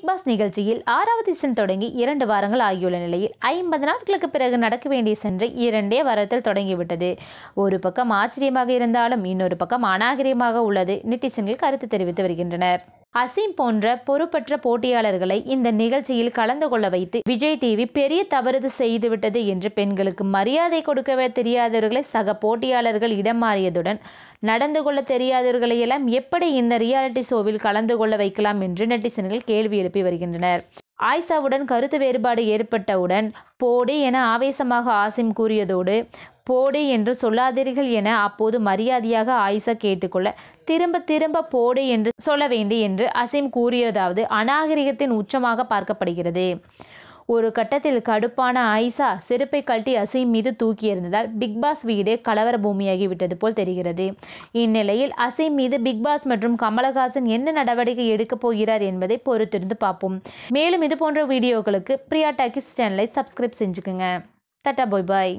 big pass நிகழ்ச்சியில் ஆறாவது season தொடங்கி இரண்டு வாரங்கள் ஆகியுள்ள நிலையில் ஐம்பது நாட்களுக்கு பிறகு நடக்க வேண்டிய சென்று இரண்டே வாரத்தில் தொடங்கிவிட்டது ஒரு பக்கம் ஆச்சரியமாக இருந்தாலும் இன்னொரு பக்கம் அநாகரியமாக உள்ளது நெட்டிசன்கள் கருத்து தெரிவித்து வருகின்றனர் அசீம் போன்ற பொறுப்பற்ற போட்டியாளர்களை இந்த நிகழ்ச்சியில் கலந்து கொள்ள வைத்து விஜய் டிவி பெரிய தவறு செய்துவிட்டது என்று பெண்களுக்கு மரியாதை கொடுக்கவே தெரியாதவர்களை சக போட்டியாளர்கள் இடம் மாறியதுடன் நடந்து கொள்ள தெரியாதவர்களை எல்லாம் எப்படி இந்த ரியாலிட்டி ஷோவில் கலந்து கொள்ள வைக்கலாம் என்று நெட்டிசன்கள் கேள்வி எழுப்பி வருகின்றனர் ஆயிஷாவுடன் கருத்து வேறுபாடு ஏற்பட்டவுடன் போடி என ஆவேசமாக ஆசிம் கூறியதோடு போடு என்று சொல்லாதீர்கள் என அப்போது மரியாதையாக ஆயிஷா கேட்டுக்கொள்ள திரும்ப திரும்ப போடு என்று சொல்ல வேண்டும் என்று அசிம் கூறியதாவது அநாகரிகத்தின் உச்சமாக பார்க்கப்படுகிறது ஒரு கட்டத்தில் கடுப்பான ஆயிஷா செருப்பை கழட்டி அசீம் மீது தூக்கி எறிந்ததால் பிக்பாஸ் வீடு கலவர பூமியாகிவிட்டது போல் தெரிகிறது இந்நிலையில் அசீம் மீது பிக்பாஸ் மற்றும் கமலஹாசன் என்ன நடவடிக்கை எடுக்கப் போகிறார் என்பதை பொறுத்திருந்து பார்ப்போம் மேலும் இது போன்ற வீடியோக்களுக்கு பிரியா டாக்கிஸ் சேனலை சப்ஸ்கிரைப் செஞ்சுக்குங்க தட்டா பாய் பாய்